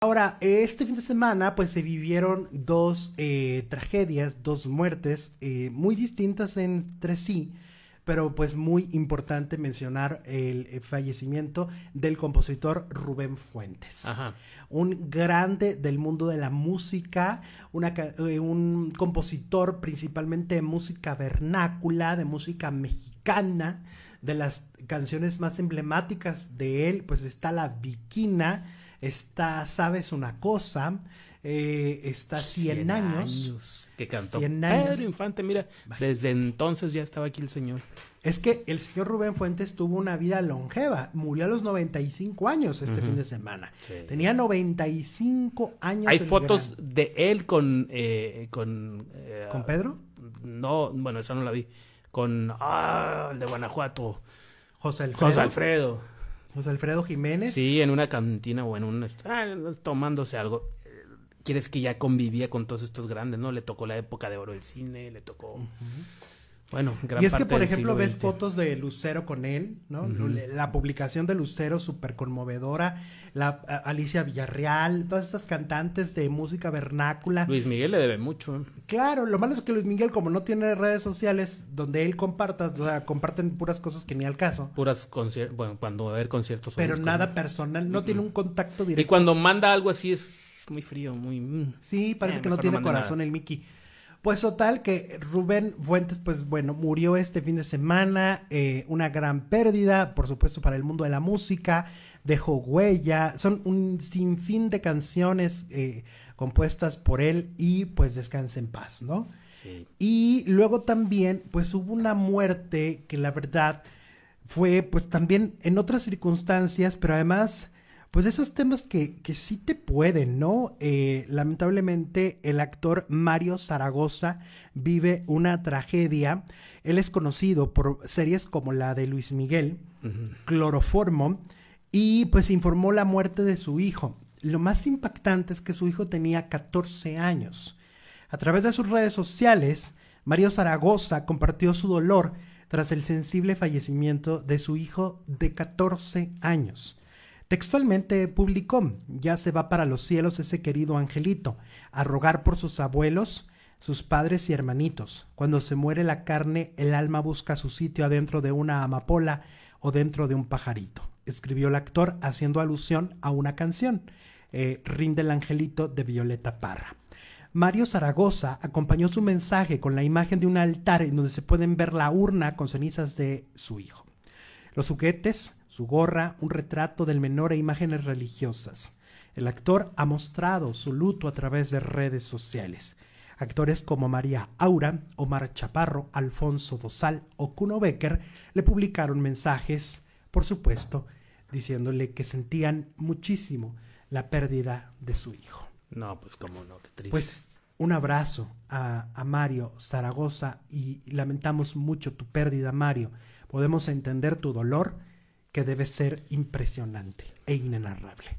Ahora, este fin de semana pues se vivieron dos eh, tragedias, dos muertes eh, muy distintas entre sí, pero pues muy importante mencionar el, eh, fallecimiento del compositor Rubén Fuentes, un grande del mundo de la música, un compositor principalmente de música vernácula, de música mexicana, de las canciones más emblemáticas de él pues está La Viquina, está Sabes una cosa, eh, está 100, años, Que cantó Pedro Infante, mira, desde entonces ya estaba aquí el señor. Es que el señor Rubén Fuentes tuvo una vida longeva, murió a los 95 años este fin de semana. noventa Tenía 95 años. Hay fotos de él con... Eh, con, eh, ¿Con Pedro? No, bueno, esa no la vi. Con... Ah, el de Guanajuato. José Alfredo. José Alfredo. José Alfredo Jiménez. Sí, en una cantina o ah, en un... tomándose algo. Quieres que ya convivía con todos estos grandes, ¿no? Le tocó la época de oro del cine, le tocó... Bueno, Y es que, por ejemplo, ves fotos de Lucero con él, ¿no? La publicación de Lucero súper conmovedora, la Alicia Villarreal, todas estas cantantes de música vernácula. Luis Miguel le debe mucho. Claro, lo malo es que Luis Miguel, como no tiene redes sociales donde él comparta, o sea, comparten puras cosas que ni al caso. Puras conciertos, bueno, cuando va a haber conciertos. Pero nada personal, no tiene un contacto directo. Y cuando manda algo así es muy frío, muy... Mm. Sí, parece eh, que no tiene corazón el Mickey. Pues total que Rubén Fuentes, pues bueno, murió este fin de semana, eh, una gran pérdida, por supuesto, para el mundo de la música, dejó huella, son un sinfín de canciones eh, compuestas por él y pues descanse en paz, ¿no? Sí. Y luego también, pues hubo una muerte que la verdad fue pues también en otras circunstancias, pero además pues esos temas que, que sí te pueden, ¿no? Eh, lamentablemente el actor Mario Zaragoza vive una tragedia. Él es conocido por series como la de Luis Miguel, Cloroformo, y pues informó la muerte de su hijo. Lo más impactante es que su hijo tenía 14 años. A través de sus redes sociales, Mario Zaragoza compartió su dolor tras el sensible fallecimiento de su hijo de 14 años. Textualmente publicó, ya se va para los cielos ese querido angelito, a rogar por sus abuelos, sus padres y hermanitos. Cuando se muere la carne, el alma busca su sitio adentro de una amapola o dentro de un pajarito, escribió el actor haciendo alusión a una canción, eh, Rinde el Angelito de Violeta Parra. Mario Zaragoza acompañó su mensaje con la imagen de un altar en donde se pueden ver la urna con cenizas de su hijo. Los juguetes, su gorra un retrato del menor e imágenes religiosas. El actor ha mostrado su luto a través de redes sociales. Actores como María Aura, Omar Chaparro, Alfonso Dosal o Kuno Becker le publicaron mensajes, por supuesto, diciéndole que sentían muchísimo la pérdida de su hijo. No, pues cómo no, triste. Pues un abrazo a Mario Zaragoza y lamentamos mucho tu pérdida, Mario. Podemos entender tu dolor que debe ser impresionante e inenarrable.